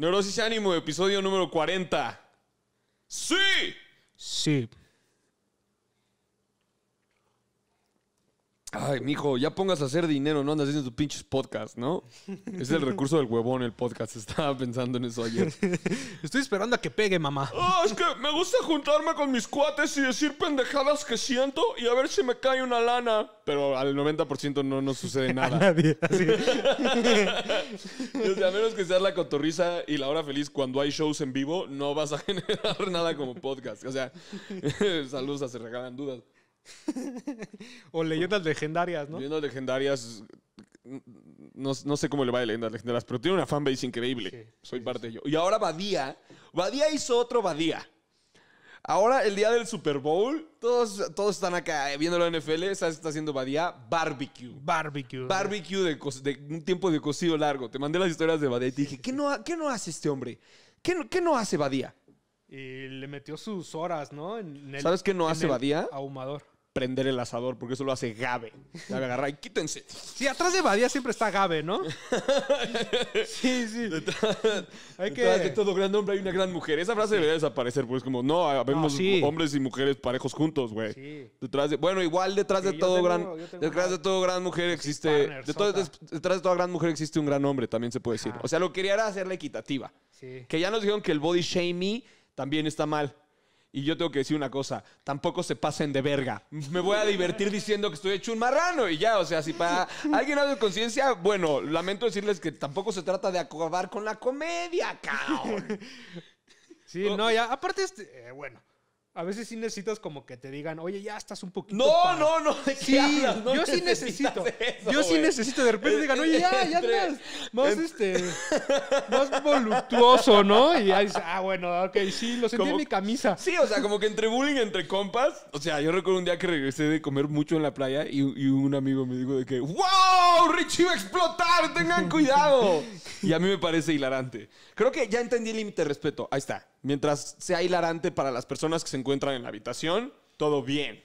Neurosis Ánimo, episodio número 40. ¡Sí! Sí. Ay, mijo, ya pongas a hacer dinero, no andas haciendo tus pinches podcast, ¿no? Es el recurso del huevón el podcast. Estaba pensando en eso ayer. Estoy esperando a que pegue, mamá. Ah, es que me gusta juntarme con mis cuates y decir pendejadas que siento y a ver si me cae una lana. Pero al 90% no nos sucede nada. A nadie. a menos que seas la cotorriza y la hora feliz cuando hay shows en vivo, no vas a generar nada como podcast. O sea, saludos a se regalan dudas. o leyendas legendarias, ¿no? Leyendas legendarias. No, sé cómo le va ir leyendas legendarias, pero tiene una fanbase increíble. Soy parte de ello. Y ahora Badía. Badía hizo otro Badía. Ahora, el día del Super Bowl, todos, todos están acá eh, viendo la NFL. ¿Sabes está haciendo Badía? Barbecue. Barbecue. Barbecue de, un tiempo de cocido largo. Te mandé las historias de Badía y te dije, ¿qué, no, ¿qué no hace este hombre? ¿Qué, qué no hace Badía? Y le metió sus horas, ¿no? ¿Sabes qué no hace Badía? Ahumador prender el asador, porque eso lo hace Gabe. agarra y quítense. Sí, atrás de Badía siempre está Gabe, ¿no? sí, sí. Detrás, de todo gran hombre hay una gran mujer. Esa frase debe debería desaparecer, pues como, no, ah, vemos hombres y mujeres parejos juntos, güey. Detrás de, bueno, igual detrás de todo gran... Detrás de todo gran mujer existe... detrás de toda gran mujer existe un gran hombre, también se puede decir. O sea, lo que quería era hacerla equitativa. Que ya nos dijeron que el body shaming también está mal. Y yo tengo que decir una cosa, tampoco se pasen de verga. Me voy a divertir diciendo que estoy hecho un marrano y ya, o sea, si para alguien hace conciencia, bueno, lamento decirles que tampoco se trata de acabar con la comedia, cabrón. Sí, no, ya, aparte, este, eh, bueno, a veces sí necesitas como que te digan, oye, ya estás un poquito. No, no, no, yo sí necesito. yo sí necesito. De repente eh, digan, eh, oye, ya, ya más, este, más voluptuoso, ¿no? Y ah, bueno, ok, sí, lo sentí en mi camisa. Sí, o sea, como que entre bullying, entre compas. O sea, yo recuerdo un día que regresé de comer mucho en la playa y, y un amigo me dijo de que, ¡Wow! ¡Richie va a explotar! ¡Tengan cuidado! y a mí me parece hilarante. Creo que ya entendí el límite de respeto. Ahí está. Mientras sea hilarante para las personas que se encuentran en la habitación, todo bien.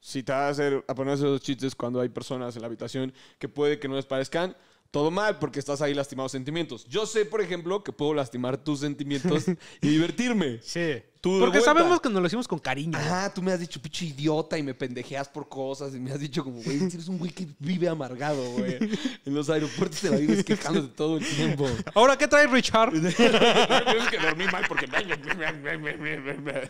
Si te vas a, hacer, a ponerse esos chistes cuando hay personas en la habitación que puede que no les parezcan, todo mal porque estás ahí lastimado sentimientos. Yo sé, por ejemplo, que puedo lastimar tus sentimientos y divertirme. Sí. Porque sabemos que nos lo hicimos con cariño. Ah, tú me has dicho, pinche idiota, y me pendejeas por cosas. Y me has dicho, como, güey, eres un güey que vive amargado, güey. En los aeropuertos te la vives quejándote todo el tiempo. Ahora, ¿qué trae Richard? es que dormí mal porque. me,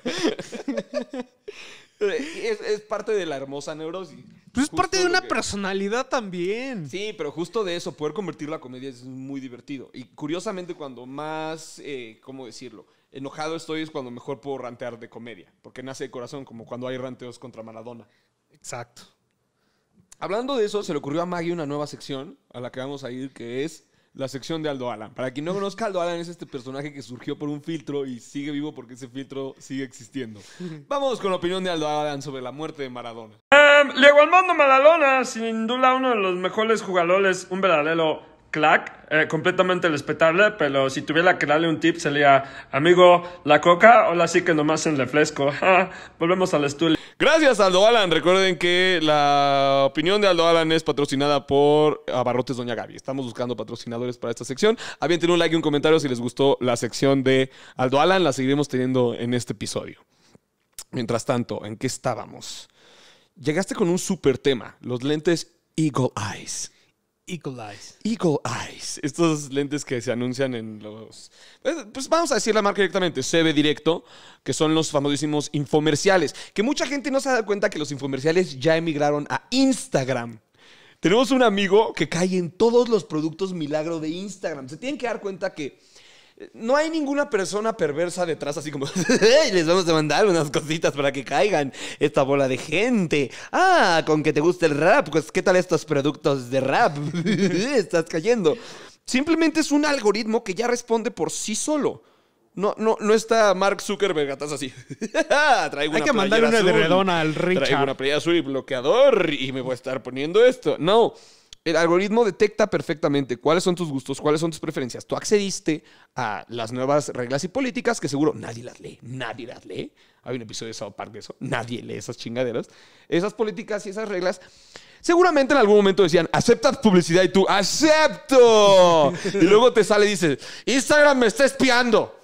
es, parte de la hermosa neurosis. Pues es parte de una personalidad también. Sí, pero justo de eso, poder convertir la comedia es muy divertido. Y curiosamente, cuando más, eh, ¿cómo decirlo? Enojado estoy es cuando mejor puedo rantear de comedia, porque nace de corazón, como cuando hay ranteos contra Maradona. Exacto. Hablando de eso, se le ocurrió a Maggie una nueva sección a la que vamos a ir, que es la sección de Aldo Alan. Para quien no conozca, Aldo Alan es este personaje que surgió por un filtro y sigue vivo porque ese filtro sigue existiendo. Vamos con la opinión de Aldo Alan sobre la muerte de Maradona. Eh, em, al mundo Maradona, sin duda uno de los mejores jugadores, un verdadero clack, eh, completamente respetable, pero si tuviera que darle un tip sería, amigo, la coca, la sí que nomás en refresco. volvemos al estudio. Gracias, Aldo Alan. Recuerden que la opinión de Aldo Alan es patrocinada por Abarrotes Doña Gaby. Estamos buscando patrocinadores para esta sección. Avienten un like y un comentario si les gustó la sección de Aldo Alan. La seguiremos teniendo en este episodio. Mientras tanto, ¿en qué estábamos? Llegaste con un super tema, los lentes Eagle Eyes. Eagle Eyes. Eagle Eyes. Estos lentes que se anuncian en los. Eh, pues vamos a decir la marca directamente, CB Directo, que son los famosísimos infomerciales. Que mucha gente no se da cuenta que los infomerciales ya emigraron a Instagram. Tenemos un amigo que cae en todos los productos milagro de Instagram. Se tienen que dar cuenta que no hay ninguna persona perversa detrás, así como, les vamos a mandar unas cositas para que caigan esta bola de gente. Ah, con que te guste el rap, pues ¿qué tal estos productos de rap? Estás cayendo. Simplemente es un algoritmo que ya responde por sí solo. No, no, no está Mark Zuckerberg atrás así. Hay que mandar una de redona al Richard. Traigo una playa azul y bloqueador y me voy a estar poniendo esto. No el algoritmo detecta perfectamente cuáles son tus gustos, cuáles son tus preferencias. Tú accediste a las nuevas reglas y políticas que seguro nadie las lee, nadie las lee. Hay un episodio de South Park de eso, nadie lee esas chingaderas. Esas políticas y esas reglas. Seguramente en algún momento decían, aceptas publicidad y tú, acepto. y luego te sale y dices, Instagram me está espiando.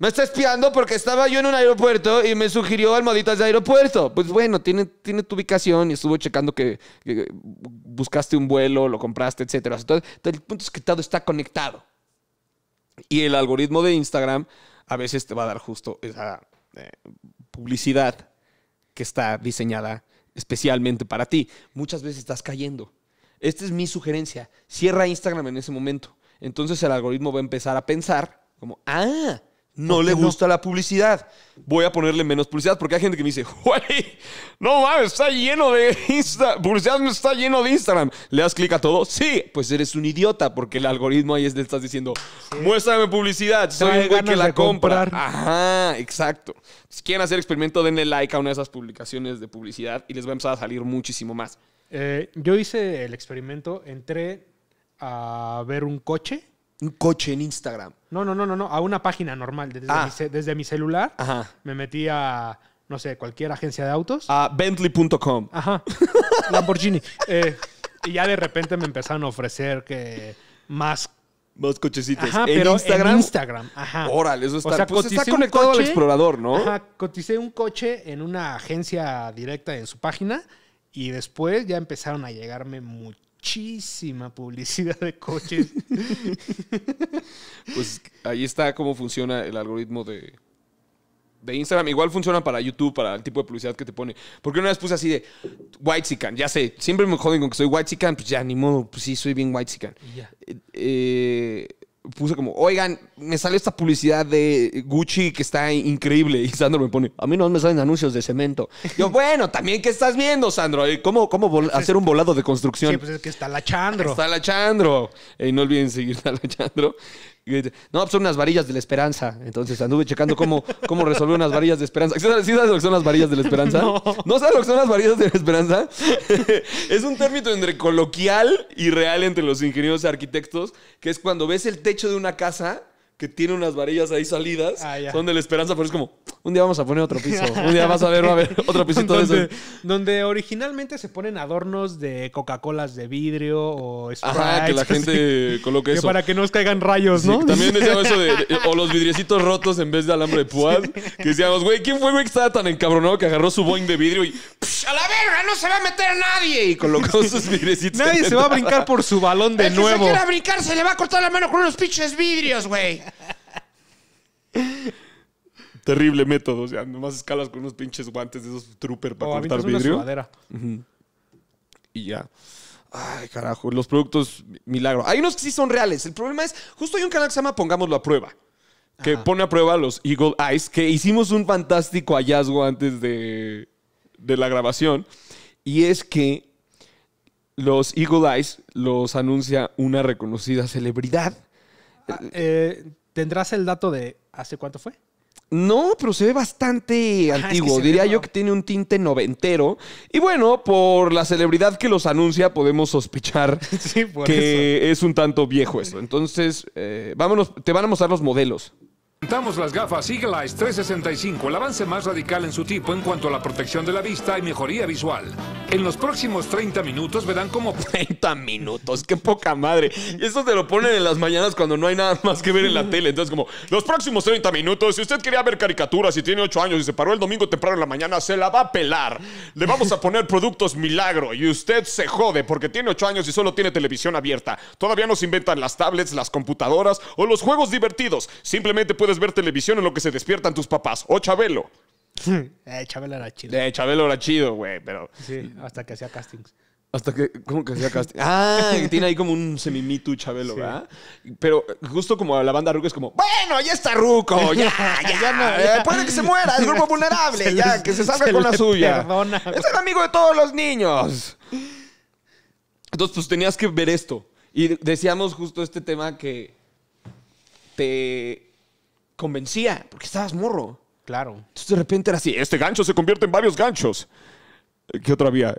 Me está espiando porque estaba yo en un aeropuerto y me sugirió almohaditas de aeropuerto. Pues bueno, tiene, tiene tu ubicación y estuvo checando que, buscaste un vuelo, lo compraste, etc. Entonces, el punto es que todo está conectado. Y el algoritmo de Instagram a veces te va a dar justo esa eh, publicidad que está diseñada especialmente para ti. Muchas veces estás cayendo. Esta es mi sugerencia. Cierra Instagram en ese momento. Entonces el algoritmo va a empezar a pensar como, ah, no le gusta la publicidad. Voy a ponerle menos publicidad porque hay gente que me dice, güey, no mames, está lleno de Instagram. Publicidad está lleno de Instagram. ¿Le das clic a todo? Sí, pues eres un idiota porque el algoritmo ahí es de estás diciendo, muéstrame publicidad, soy un güey que la compra. Comprar. Ajá, exacto. Si quieren hacer experimento, denle like a una de esas publicaciones de publicidad y les va a empezar a salir muchísimo más. Eh, yo hice el experimento, entré a ver un coche un coche en Instagram. No, no, no, no, no, a una página normal. Desde, ah. mi, celular Ajá. me metí a, no sé, cualquier agencia de autos. A bentley.com. Ajá. Lamborghini. Eh, y ya de repente me empezaron a ofrecer que más más cochecitos. ¿En pero Instagram? Instagram. Ajá. Órale, eso está, o sea, pues, conectado coche, explorador, ¿no? Ajá, coticé un coche en una agencia directa en su página y después ya empezaron a llegarme mucho muchísima publicidad de coches. pues ahí está cómo funciona el algoritmo de, de Instagram. Igual funciona para YouTube, para el tipo de publicidad que te pone. Porque una vez puse así de White Sican, ya sé, siempre me joden con que soy White Sican, pues ya ni modo, pues sí, soy bien White Sican. eh, eh puse como, oigan, me sale esta publicidad de Gucci que está increíble. Y Sandro me pone, a mí no me salen anuncios de cemento. Yo, bueno, también, ¿qué estás viendo, Sandro? ¿Cómo, cómo pues hacer un volado de construcción? Sí, pues es que está la Chandro. Está la Chandro. Y eh, no olviden seguir a la Chandro. No, pues son unas varillas de la esperanza. Entonces anduve checando cómo, cómo resolver unas varillas de esperanza. ¿Sí sabes, lo que son las varillas de la esperanza? No. ¿No sabes lo que son las varillas de la esperanza? es un término entre coloquial y real entre los ingenieros y arquitectos, que es cuando ves el techo de una casa que tiene unas varillas ahí salidas. Ah, son de la esperanza, pero es como, un día vamos a poner otro piso. Un día vas a ver, va a haber otro pisito de Donde originalmente se ponen adornos de Coca-Colas de vidrio o Sprite. Ajá, que la gente coloque eso. Que para que no os caigan rayos, ¿no? también decíamos eso de, O los vidriecitos rotos en vez de alambre de púas. Que decíamos, güey, ¿quién fue güey que estaba tan encabronado que agarró su boing de vidrio y a la verga, no se va a meter nadie. Y colocó sus vidrecitos. Nadie se va a brincar por su balón de nuevo. Si se quiera brincar, se le va a cortar la mano con unos pinches vidrios, güey. Terrible método. O sea, nomás escalas con unos pinches guantes de esos trooper para cortar vidrio. Y ya. Ay, carajo, los productos milagro. Hay unos que sí son reales. El problema es, justo hay un canal que se llama Pongámoslo a prueba que pone a prueba los Eagle Eyes, que hicimos un fantástico hallazgo antes de, de la grabación, y es que los Eagle Eyes los anuncia una reconocida celebridad. Ah, eh, ¿Tendrás el dato de hace cuánto fue? No, pero se ve bastante ah, antiguo. Diría yo que tiene un tinte noventero. Y bueno, por la celebridad que los anuncia, podemos sospechar que es un tanto viejo eso. Entonces, eh, vámonos, te van a mostrar los modelos. Presentamos las gafas Eagle 365, el avance más radical en su tipo en cuanto a la protección de la vista y mejoría visual. En los próximos 30 minutos verán como 30 minutos, qué poca madre. Y esto te lo ponen en las mañanas cuando no hay nada más que ver en la tele. Entonces como, los próximos 30 minutos, si usted quería ver caricaturas y tiene 8 años y se paró el domingo temprano en la mañana, se la va a pelar. Le vamos a poner productos milagro y usted se jode porque tiene 8 años y solo tiene televisión abierta. Todavía no se inventan las tablets, las computadoras o los juegos divertidos. Simplemente puede ver televisión en lo que se despiertan tus papás. O oh, Chabelo. eh, Chabelo era chido. Eh, Chabelo era chido, güey, pero... Sí, hasta que hacía castings. Hasta que, ¿cómo que hacía casting? Ah, tiene ahí como un semimitu Chabelo, ¿verdad? Pero eh, justo como la banda Ruco es como, bueno, ya está Ruco, ya, ya, ya, no, puede que se muera, es grupo vulnerable, ya, que se salga con la suya. Perdona, es el amigo de todos los niños. Entonces, pues tenías que ver esto. Y decíamos justo este tema que te convencía, porque estabas morro. Claro. Entonces de repente era así, este gancho se convierte en varios ganchos. Eh, ¿Qué otra vía?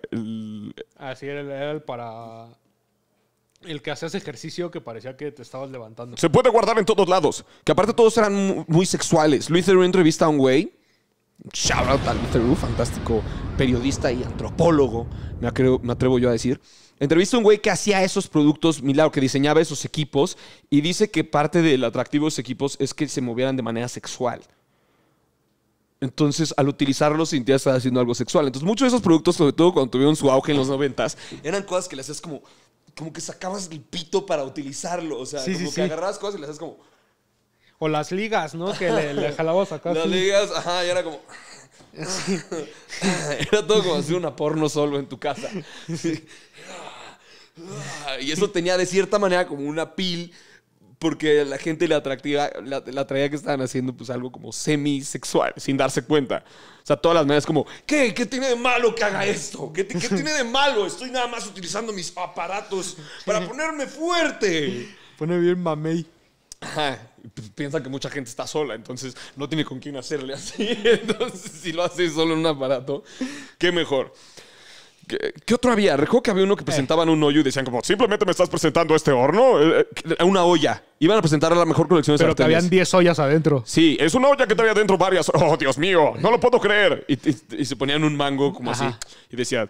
Así era, el para... El que hacías ejercicio que parecía que te estabas levantando. Se puede guardar en todos lados. Que aparte todos eran muy sexuales. Luis una entrevista a un güey. Shout out a fantástico periodista y antropólogo, me atrevo yo a decir. Entrevista a un güey que hacía esos productos, milagro, que diseñaba esos equipos y dice que parte del atractivo de esos equipos es que se movieran de manera sexual. Entonces, al utilizarlos, sintías estar haciendo algo sexual. Entonces, muchos de esos productos, sobre todo cuando tuvieron su auge en los noventas, eran cosas que le hacías como, como que sacabas el pito para utilizarlo. O sea, como que agarrabas cosas y le hacías como. O las ligas, ¿no? Que le, jalabas acá. Las ligas, ajá, y era como. era todo como hacer una porno solo en tu casa. Y eso tenía de cierta manera como una pil porque la gente le atractiva, la, que estaban haciendo pues algo como semisexual, sin darse cuenta. O sea, todas las maneras como, ¿qué? ¿Qué tiene de malo que haga esto? ¿Qué, tiene de malo? Estoy nada más utilizando mis aparatos para ponerme fuerte. Pone bien mamey. Ajá. Pues, piensa que mucha gente está sola, entonces no tiene con quién hacerle así. Entonces, si lo hace solo en un aparato, qué mejor. ¿Qué, otro había? Recuerdo que había uno que eh. presentaban un hoyo y decían como, simplemente me estás presentando este horno, eh, eh, una olla. Iban a presentar a la mejor colección de Pero que habían 10 ollas adentro. Sí, es una olla que tenía adentro varias. Oh, Dios mío, no lo puedo creer. Y, se ponían un mango como así. Y decían,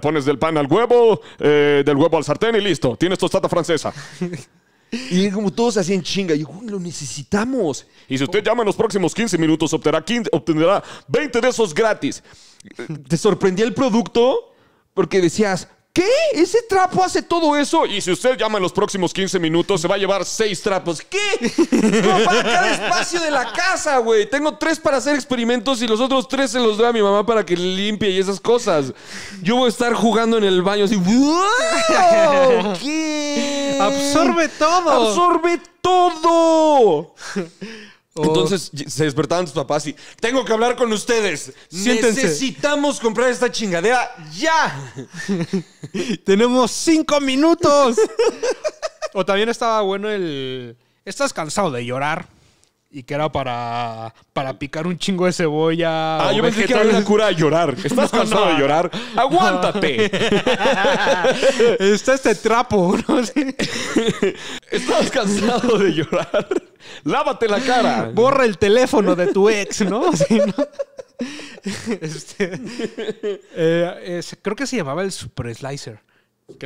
pones del pan al huevo, del huevo al sartén y listo, tienes tostada francesa. Y como todos hacían chinga, yo, lo necesitamos. Y si usted llama en los próximos 15 minutos, obtendrá, obtendrá 20 de esos gratis. ¿Te sorprendía el producto? Porque decías, ¿qué? ¿Ese trapo hace todo eso? Y si usted llama en los próximos 15 minutos, se va a llevar seis trapos. ¿Qué? para cada espacio de la casa, güey. Tengo tres para hacer experimentos y los otros tres se los doy a mi mamá para que limpie y esas cosas. Yo voy a estar jugando en el baño así. ¡Wow! ¿Qué? Absorbe todo. Absorbe todo. Entonces se despertaban tus papás y tengo que hablar con ustedes. Necesitamos comprar esta chingadera ya. Tenemos cinco minutos. o también estaba bueno el. Estás cansado de llorar y que era para, picar un chingo de cebolla. Ah, yo pensé que era una cura a llorar. ¿Estás cansado de llorar? ¡Aguántate! Está este trapo, ¿no? ¿Estás cansado de llorar? ¡Lávate la cara! Borra el teléfono de tu ex, ¿no? Este, eh, creo que se llamaba el Super Slicer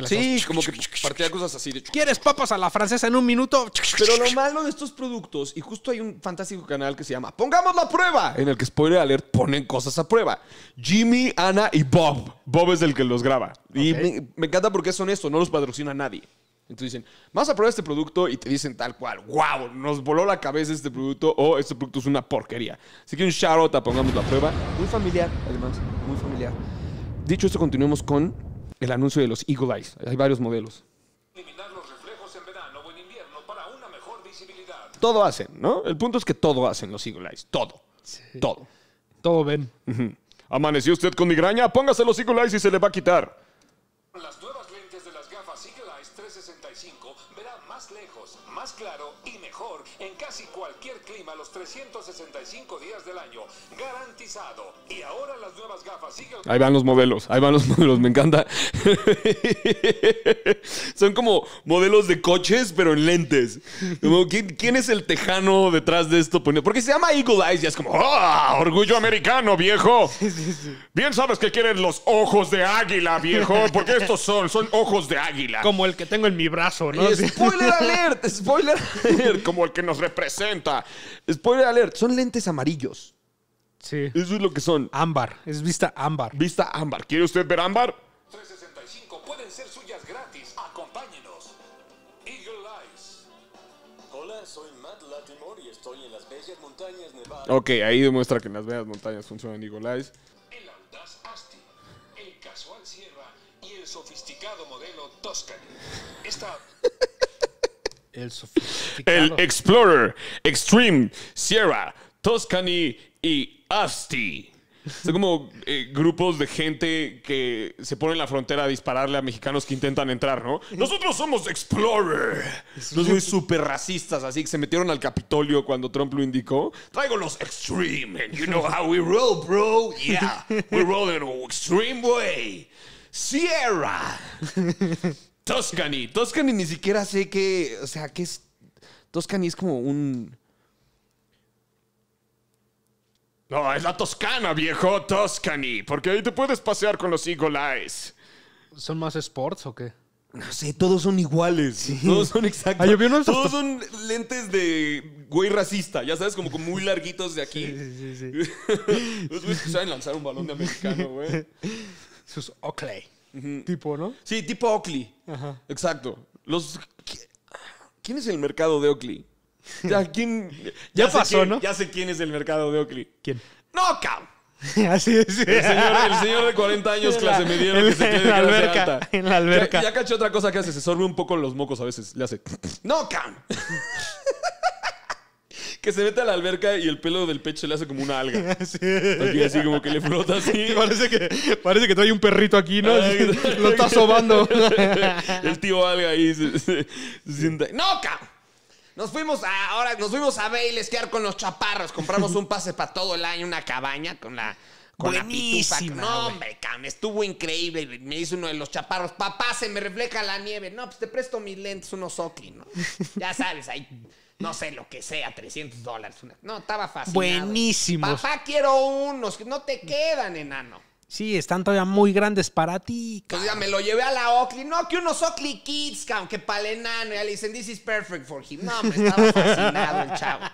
sí, como que partía cosas así. ¿Quieres papas a la francesa en un minuto? Pero lo malo de estos productos, y justo hay un fantástico canal que se llama Pongamos la prueba, en el que spoiler alert ponen cosas a prueba. Jimmy, Ana y Bob. Bob es el que los graba. Y me, encanta porque son esto, no los patrocina nadie. Entonces dicen, Vamos a probar este producto y te dicen tal cual, wow, nos voló la cabeza este producto o este producto es una porquería. Así que un shout a Pongamos la prueba. Muy familiar, además, muy familiar. Dicho esto, continuemos con el anuncio de los Eagle Eyes. Hay varios modelos. Todo hacen, ¿no? El punto es que todo hacen los Eagle Eyes. Todo. Todo. Todo ven. ¿Amaneció usted con migraña? Póngase los Eagle Eyes y se le va a quitar. Las claro y mejor en casi cualquier clima los 365 días del año. Garantizado. Y ahora las nuevas gafas siguen... Ahí van los modelos, ahí van los modelos, me encanta. Son como modelos de coches, pero en lentes. ¿quién, es el tejano detrás de esto? Porque se llama Eagle Eyes y es como, ¡ah! orgullo americano, viejo. Bien sabes que quieren los ojos de águila, viejo. Porque estos son, son ojos de águila. Como el que tengo en mi brazo, ¿no? Spoiler alert, spoiler Spoiler como el que nos representa. Spoiler alert, son lentes amarillos. Sí. Eso es lo que son. Ámbar, es vista ámbar. Vista ámbar. ¿Quiere usted ver ámbar? 365 pueden ser suyas gratis. Acompáñenos. Eagle Eyes. Hola, soy Matt Latimore y estoy en las bellas montañas nevadas. Ok, ahí demuestra que en las bellas montañas funcionan Eagle Eyes. El audaz Asti, el casual Sierra y el sofisticado modelo Toscany. Esta El, Explorer, Extreme, Sierra, Toscany y Asti. Son como eh, grupos de gente que se ponen en la frontera a dispararle a mexicanos que intentan entrar, ¿no? Nosotros somos Explorer. Los muy súper racistas, así que se metieron al Capitolio cuando Trump lo indicó. Traigo los Extreme, and you know how we roll, bro. Yeah, we roll in an extreme way. Sierra. Toscani. Toscani ni siquiera sé qué. O sea, qué es. Toscani es como un. No, es la Toscana, viejo. Toscany. Porque ahí te puedes pasear con los Eagle Eyes. ¿Son más sports o qué? No sé, todos son iguales. Todos son exactos. Ah, todos son lentes de güey racista, ya sabes, como, muy larguitos de aquí. Sí, sí, sí. los güeyes saben lanzar un balón de americano, güey. Sus Oakley. Tipo, ¿no? Sí, tipo Oakley. Ajá. Exacto. Los... ¿Quién es el mercado de Oakley? Ya, ¿quién? ya, pasó, ¿no? Ya sé quién es el mercado de Oakley. ¿Quién? ¡No, cabrón! Así es. El señor, de 40 años, clase dieron que se en la alberca. En la alberca. Ya, caché otra cosa que hace. Se sorbe un poco los mocos a veces. Le hace. ¡No, cabrón! que se mete a la alberca y el pelo del pecho le hace como una alga. Sí. Así, como que le flota así. Parece que, parece que trae un perrito aquí, ¿no? Ah, lo está sobando. El tío alga ahí se, ¡No, cabrón! Nos fuimos a, ahora nos fuimos a Bale esquiar con los chaparros. Compramos un pase para todo el año, una cabaña con la con No, hombre, cabrón, estuvo increíble. Me hizo uno de los chaparros. Papá, se me refleja la nieve. No, pues te presto mis lentes, unos Oakley, ¿no? ya sabes, ahí no sé, lo que sea, 300 dólares. No, estaba fácil. Buenísimo. Papá, quiero unos, que no te quedan, enano. Sí, están todavía muy grandes para ti. Pues ya me lo llevé a la Oakley. No, que unos Oakley Kids, aunque que para el enano. Ya le dicen, this is perfect for him. No, me estaba fascinado el chavo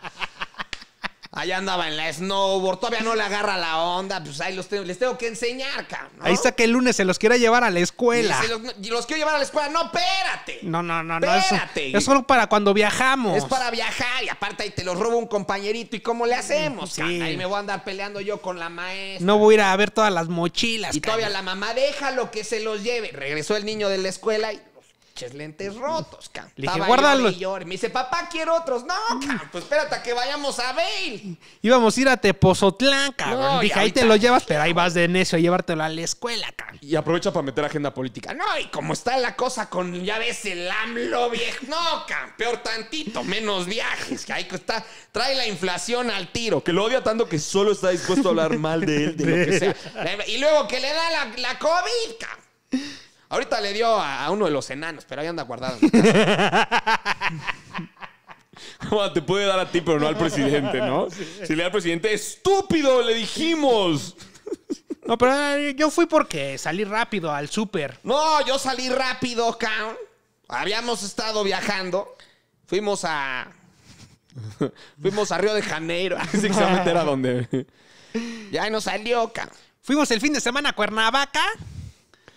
allá andaba en la snowboard, todavía no le agarra la onda, pues ahí los les tengo que enseñar, cabrón. Ahí está que el lunes se los quiere llevar a la escuela. Y los, quiero llevar a la escuela, no, espérate. No, no, no, no. Espérate. Es, solo para cuando viajamos. Es para viajar y aparte ahí te los robo un compañerito y cómo le hacemos, Ahí me voy a andar peleando yo con la maestra. No voy a ir a ver todas las mochilas. Y todavía la mamá deja lo que se los lleve. Regresó el niño de la escuela y lentes rotos, cabrón. Le dije, guárdalos. me dice, papá, quiero otros. No, mm. pues espérate que vayamos a Bale. Íbamos a ir a Tepozotlán, cabrón. No, dije, ahí te lo llevas, pero ahí vas de necio a llevártelo a la escuela, cabrón. Y aprovecha para meter agenda política. No, y como está la cosa con, ya ves, el AMLO, viejo. No, cabrón, peor tantito, menos viajes. Que ahí está, trae la inflación al tiro. Que lo odia tanto que solo está dispuesto a hablar mal de él, de lo que sea. Y luego que le da la, la COVID, cabrón. Ahorita le dio a, uno de los enanos, pero ahí anda guardado. Ah, te puede dar a ti, pero no al presidente, ¿no? Si le da al presidente, estúpido, le dijimos. No, pero eh, yo fui porque salí rápido al súper. No, yo salí rápido, cabrón. Habíamos estado viajando. Fuimos a. Fuimos a Río de Janeiro. Así exactamente era donde. Ya nos salió, cabrón. Fuimos el fin de semana a Cuernavaca.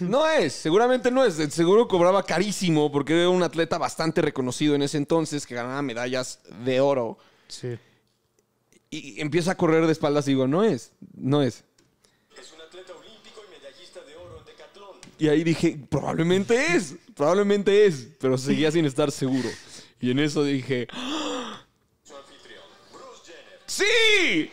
No es, seguramente no es. Seguro cobraba carísimo porque era un atleta bastante reconocido en ese entonces que ganaba medallas de oro. Sí. Y empieza a correr de espaldas y digo, no es, no es. Es un atleta olímpico y medallista de oro de decatlón. Y ahí dije, probablemente es, probablemente es, pero seguía sin estar seguro. Y en eso dije, ¡Ah!". ¡Sí!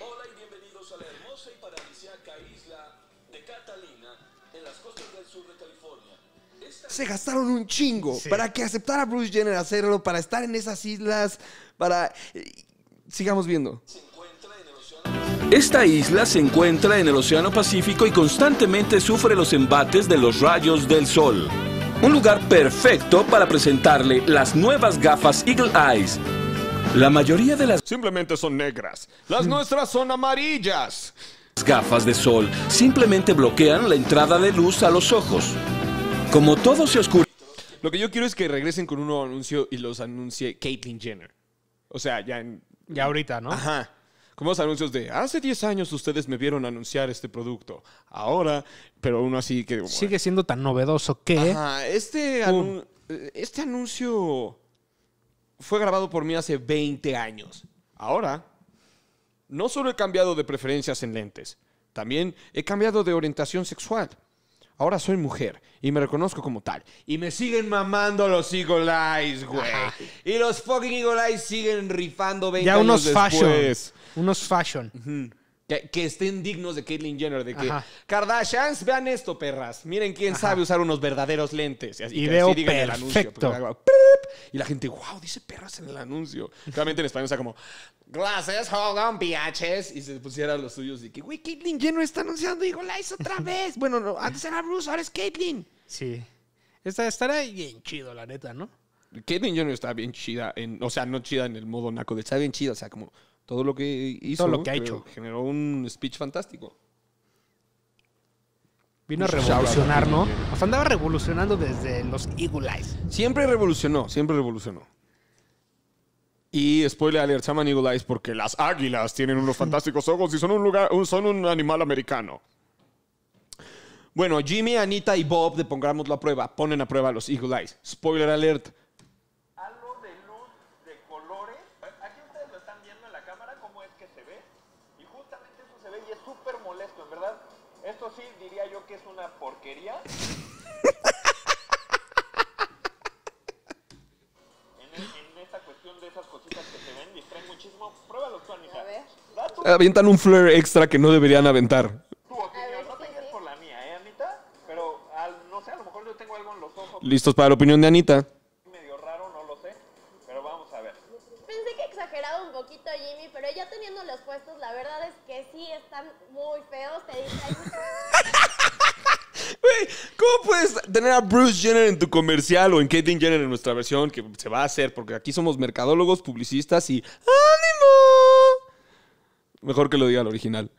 se gastaron un chingo para que aceptara Bruce Jenner hacerlo, para estar en esas islas, para... Eh, sigamos viendo. Esta isla se encuentra en el Océano Pacífico y constantemente sufre los embates de los rayos del sol. Un lugar perfecto para presentarle las nuevas gafas Eagle Eyes. La mayoría de las... Simplemente son negras. Las nuestras son amarillas gafas de sol simplemente bloquean la entrada de luz a los ojos. Como todo se oscurece... Lo que yo quiero es que regresen con un nuevo anuncio y los anuncie Caitlyn Jenner. O sea, ya en... Ya ahorita, ¿no? Ajá. Como los anuncios de hace 10 años ustedes me vieron anunciar este producto. Ahora, pero aún así que. Sigue siendo tan novedoso que. Ajá, este, este anuncio fue grabado por mí hace 20 años. Ahora no solo he cambiado de preferencias en lentes, también he cambiado de orientación sexual. Ahora soy mujer y me reconozco como tal. Y me siguen mamando los Eagle Eyes, güey. Y los fucking Eagle Eyes siguen rifando 20 ya unos Fashion, unos fashion. Que, estén dignos de Caitlyn Jenner, de que Kardashians, vean esto, perras. Miren quién sabe usar unos verdaderos lentes. Y, veo perfecto. El anuncio, y la gente, wow, dice perras en el anuncio. Realmente en español está como, glasses, Hogan on, Y se pusieran los suyos y que, güey, Caitlyn Jenner está anunciando hizo otra vez. bueno, antes era Bruce, ahora es Caitlyn. Sí. estará bien chido, la neta, ¿no? Caitlyn Jenner está bien chida, o sea, no chida en el modo naco, está bien chida, o sea, como todo lo que hizo. Eh, generó un speech fantástico. Vino a revolucionar, ¿no? O sea, andaba revolucionando desde los Eagle Eyes. Siempre revolucionó, siempre revolucionó. Y spoiler alert, llaman Eagle Eyes porque las águilas tienen unos fantásticos ojos y son un, lugar, son un animal americano. Bueno, Jimmy, Anita y Bob, de pongámoslo a prueba, ponen a prueba los Eagle Eyes. Spoiler alert, pruébalo, Anita A ver. Avientan un flare extra que no deberían aventar. tu opinión. No te por la mía, ¿eh, Anita? Pero, no sé, a lo mejor yo tengo algo en los ojos ¿Listos para la opinión de Anita? medio raro, no lo sé. Pero vamos a ver. Pensé que exageraba un poquito Jimmy, pero ya teniendo los puestos, la verdad es que sí están muy feos. Te dije, ¿cómo puedes tener a Bruce Jenner en tu comercial o en Katie Jenner en nuestra versión que se va a hacer? Porque aquí somos mercadólogos, publicistas y... ¡Ah! Mejor que lo diga el original.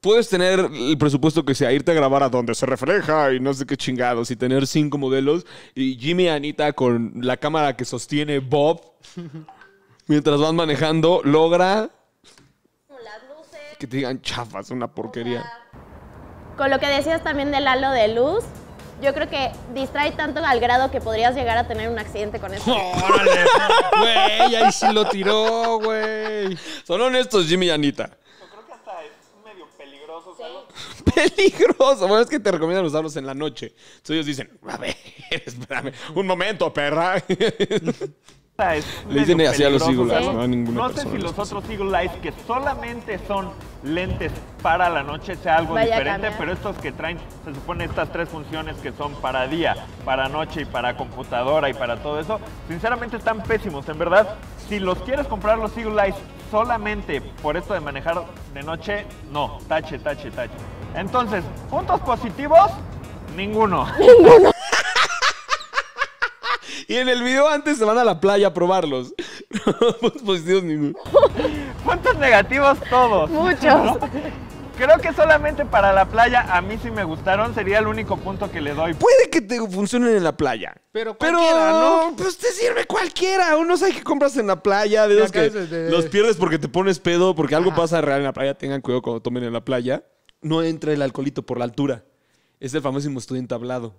Puedes tener el presupuesto que sea, irte a grabar a donde se refleja y no sé qué chingados, y tener cinco modelos, y Jimmy y Anita con la cámara que sostiene Bob, mientras van manejando, logra que te digan chafas, una porquería. Con lo que decías también del halo de luz, yo creo que distrae tanto al grado que podrías llegar a tener un accidente con eso. ¡Órale! güey, ahí sí lo tiró, güey. Son honestos, Jimmy y Anita. Yo creo que hasta es medio peligroso ¿sabes? Peligroso. Bueno, es que te recomiendan usarlos en la noche. Entonces ellos dicen, a ver, espérame, un momento, perra es los no sé si los otros Eagle Lights que solamente son lentes para la noche sea algo diferente, pero estos que traen, se supone estas tres funciones que son para día, para noche y para computadora y para todo eso, sinceramente están pésimos, en verdad. Si los quieres comprar los Eagle Eyes solamente por esto de manejar de noche, no, tache, tache, tache. Entonces, puntos positivos, Ninguno. Y en el video antes se van a la playa a probarlos. No positivos pues, pues, ninguno. Puntos negativos todos. Muchos. Creo que solamente para la playa a mí sí me gustaron, sería el único punto que le doy. Puede que te funcionen en la playa. Pero cualquiera, pero, ¿no? Pues te sirve cualquiera. Uno sabe que compras en la playa, los que los pierdes porque te pones pedo, porque algo pasa real en la playa. Tengan cuidado cuando tomen en la playa. No entra el alcoholito por la altura es el famosísimo estudio entablado.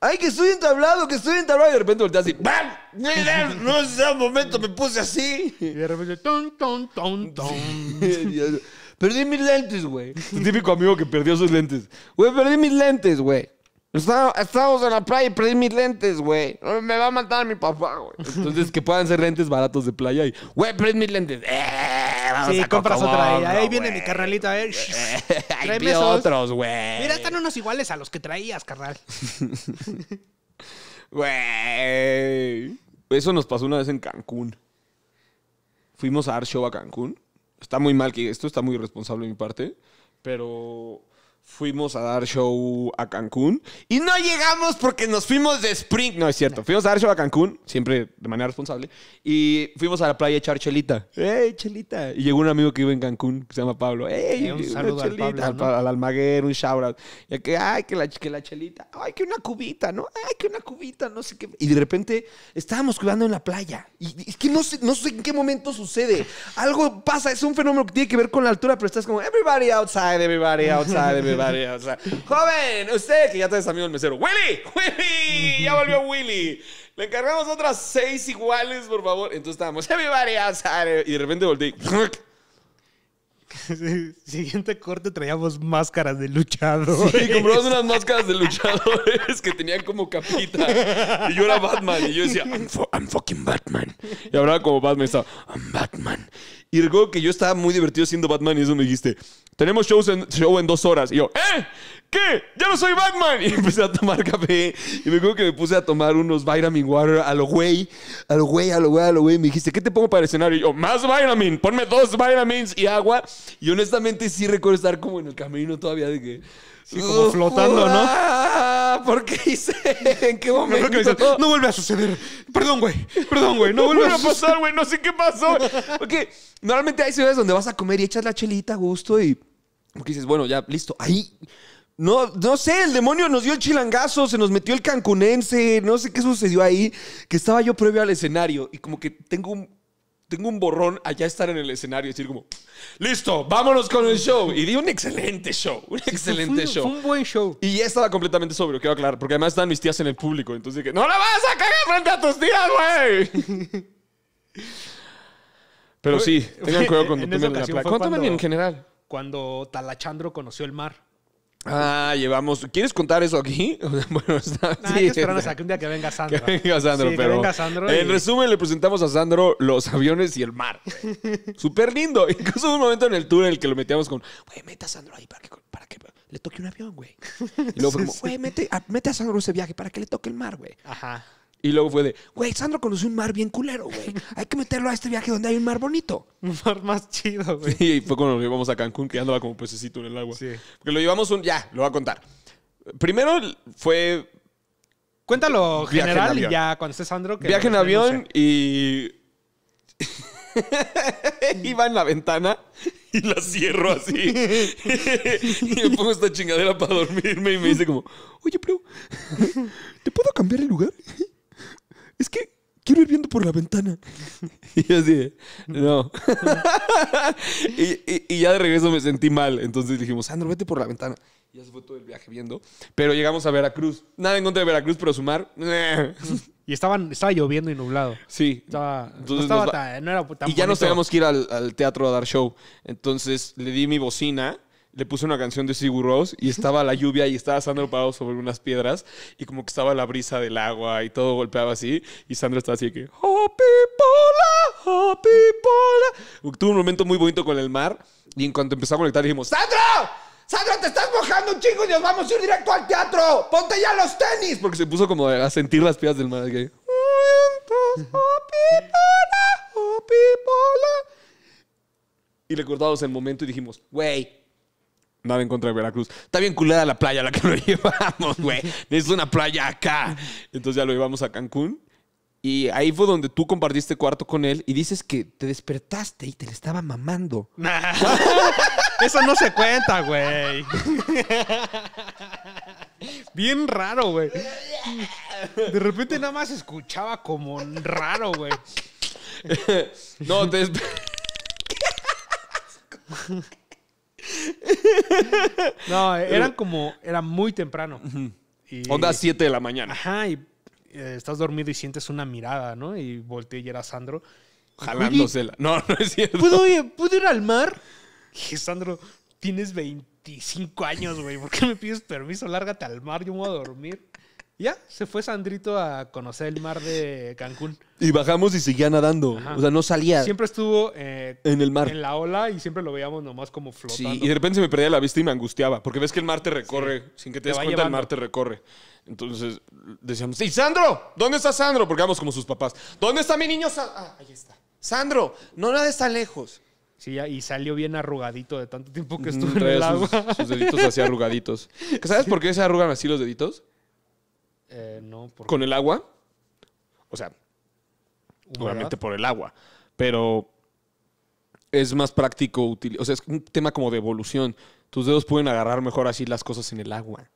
¡ay, que estudio entablado, que estudio entablado! Y de repente volteas así, ¡bam! No sé, un momento me puse así. Y de repente, ¡ton, ton, ton, ton! perdí mis lentes, güey. Un típico amigo que perdió sus lentes. Güey, perdí mis lentes, güey. Estábamos en la playa y perdí mis lentes, güey. Me va a matar mi papá, güey. Entonces, que puedan ser lentes baratos de playa y, güey, perdí mis lentes. Eh, vamos sí, compras otra. Ahí, viene mi carnalita. a ver. Eh, otros, güey. Mira, están unos iguales a los que traías, carnal. Güey. Eso nos pasó una vez en Cancún. Fuimos a Art show a Cancún. Está muy mal que esto está muy irresponsable de mi parte, pero fuimos a dar show a Cancún y no llegamos porque nos fuimos de Spring. No, es cierto. Fuimos a dar show a Cancún, siempre de manera responsable, y fuimos a la playa a echar chelita. ¡Ey, chelita! Y llegó un amigo que vive en Cancún, que se llama Pablo. ¡Ey, eh, un eh, chelita, al, Pablo, almaguer, un shout Y que, ay, que la, que chelita. Ay, que una cubita, ¿no? Ay, que una cubita, no sé qué. Y de repente estábamos cuidando en la playa. Y es que no sé, no sé en qué momento sucede. Algo pasa, es un fenómeno que tiene que ver con la altura, pero estás como, everybody outside, everybody outside, everybody joven, usted que ya está desamigo el mesero. ¡Willy! ¡Willy! Ya volvió Willy. Le encargamos otras seis iguales, por favor. Entonces estábamos, everybody Y de repente volteé. Siguiente corte traíamos máscaras de luchador. Sí, compramos unas máscaras de luchadores que tenían como capita. Y yo era Batman. Y yo decía, I'm, I'm fucking Batman. Y hablaba como Batman y estaba, I'm Batman. Y recuerdo que yo estaba muy divertido siendo Batman y eso me dijiste, tenemos shows en, show en dos horas. Y yo, ¿eh? ¿Qué? ¡Ya no soy Batman! Y empecé a tomar café. Y me que me puse a tomar unos vitamin water a lo güey, a lo güey, a lo güey, a lo güey. Me dijiste, ¿qué te pongo para el escenario? Y yo, más vitamin, ponme dos vitamins y agua. Y honestamente sí recuerdo estar como en el camino todavía de que Sí, como flotando, ¿no? Ah, ¿Por qué hice? ¿En qué momento? No, vuelve a suceder. Perdón, güey. Perdón, güey. No vuelve a pasar, güey. No sé qué pasó. Porque normalmente hay ciudades donde vas a comer y echas la chelita a gusto y... Porque dices, bueno, ya, listo. Ahí... No, no sé, el demonio nos dio el chilangazo, se nos metió el cancunense, no sé qué sucedió ahí, que estaba yo previo al escenario y como que tengo un, tengo un borrón allá estar en el escenario y decir como, listo, vámonos con el show. Y di un excelente show, un excelente show. un buen show. Y ya estaba completamente sobrio, quiero aclarar, porque además estaban mis tías en el público. Entonces dije, no la vas a cagar frente a tus tías, güey. Pero sí, tengan cuidado cuando tomen la placa. ¿Cuánto en general? Cuando Talachandro conoció el mar. Ah, llevamos. ¿Quieres contar eso aquí? bueno, está. sí, esperamos a que un día que venga Sandro. Que venga Sandro, sí, pero. Que venga Sandro En resumen, le presentamos a Sandro los aviones y el mar. Súper lindo. Incluso hubo un momento en el tour en el que lo metíamos con, güey, mete a Sandro ahí para que, para que le toque un avión, güey. Y luego, güey, mete, mete, a Sandro ese viaje para que le toque el mar, güey. Ajá. Y luego fue de, güey, Sandro conoció un mar bien culero, güey. Hay que meterlo a este viaje donde hay un mar bonito. Un mar más chido, güey. Sí, y fue cuando lo llevamos a Cancún, que andaba como pececito en el agua. Sí. Porque lo llevamos un. Ya, lo voy a contar. Primero fue. Cuéntalo general y ya cuando esté Sandro. Que viaje en avión y. Iba en la ventana y la cierro así. y me pongo esta chingadera para dormirme y me dice como, oye, pero, ¿te puedo cambiar el lugar? es que quiero ir viendo por la ventana. Y yo así, no. y, ya de regreso me sentí mal. Entonces dijimos, Sandro, vete por la ventana. Y ya se fue todo el viaje viendo. Pero llegamos a Veracruz. Nada en contra de Veracruz, pero sumar. y estaban, estaba lloviendo y nublado. Sí. no, Y ya nos teníamos que ir al, al teatro a dar show. Entonces le di mi bocina le puse una canción de Sigur Rós y estaba la lluvia y estaba Sandro parado sobre unas piedras y como que estaba la brisa del agua y todo golpeaba así y Sandro estaba así que Hopi Pola, Hopi Pola. Tuve un momento muy bonito con el mar y en cuanto empezamos a conectar dijimos ¡Sandro! ¡Sandro, te estás mojando un chingo y nos vamos a ir directo al teatro! ¡Ponte ya los tenis! Porque se puso como a sentir las piedras del mar. Que, Y recordamos el momento y dijimos, wey Nada en contra de Veracruz. Está bien culada la playa a la que lo llevamos, güey. Es una playa acá. Entonces ya lo llevamos a Cancún. Y ahí fue donde tú compartiste cuarto con él y dices que te despertaste y te le estaba mamando. Eso no se cuenta, güey. Bien raro, güey. De repente nada más escuchaba como raro, güey. no, te no, eran como, era muy temprano. Onda 7 de la mañana. Ajá, y eh, estás dormido y sientes una mirada, ¿no? Y volteé y era Sandro. Jalándosela. No, no es cierto. ¿Puedo, ir al mar? Y Sandro, tienes 25 años, güey. ¿Por qué me pides permiso? Lárgate al mar, yo me voy a dormir ya, se fue Sandrito a conocer el mar de Cancún. Y bajamos y seguía nadando. O sea, no salía. Siempre estuvo eh, en el mar. En la ola y siempre lo veíamos nomás como flotando. y de repente se me perdía la vista y me angustiaba. Porque ves que el mar te recorre. Sin que te, des cuenta, el mar te recorre. Entonces decíamos, ¡Y Sandro! ¿Dónde está Sandro? Porque vamos como sus papás. ¿Dónde está mi niño? Sandro? ah, ahí está. Sandro, no nada está lejos. Sí, y salió bien arrugadito de tanto tiempo que mm, estuvo en el agua. Sus, deditos así arrugaditos. ¿Sabes por qué se arrugan así los deditos? Eh, ¿Con el agua? O sea, obviamente por el agua, pero es más práctico, útil, o sea, es un tema como de evolución. Tus dedos pueden agarrar mejor así las cosas en el agua.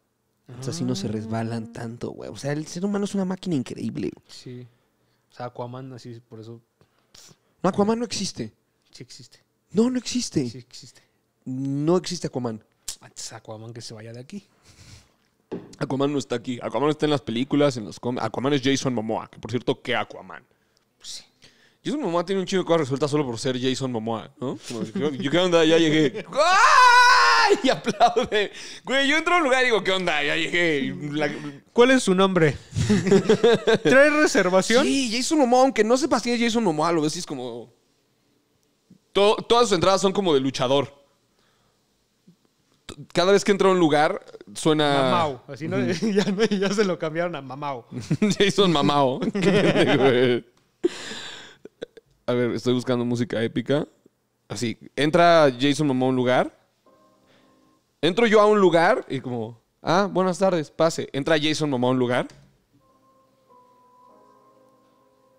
O sea, así no se resbalan tanto, güey. O sea, el ser humano es una máquina increíble. Sí. O sea, Aquaman, así por eso. No, Aquaman no existe. Sí existe. No, no existe. Sí existe. No existe Aquaman. Antes Aquaman que se vaya de aquí. Aquaman no está aquí. Aquaman está en las películas, en los cómics. Aquaman es Jason Momoa. Que por cierto, ¿qué Aquaman? Pues sí. Jason Momoa tiene un chingo que cosas resueltas solo por ser Jason Momoa, ¿no? yo, ¿qué onda? Ya llegué. ¡Ay! Y aplaude. Güey, yo entro a un lugar y digo, ¿qué onda? Ya llegué. ¿Cuál es su nombre? ¿Trae reservación? Sí, Jason Momoa, aunque no sepas quién es Jason Momoa, lo ves y es como... todas sus entradas son como de luchador cada vez que entro a un lugar suena. Mamau. Así no, ya, se lo cambiaron a Mamau. Jason Mamau. a ver, estoy buscando música épica. Así, entra Jason mamao a un lugar. Entro yo a un lugar y como, ah, buenas tardes, pase. Entra Jason mamao a un lugar.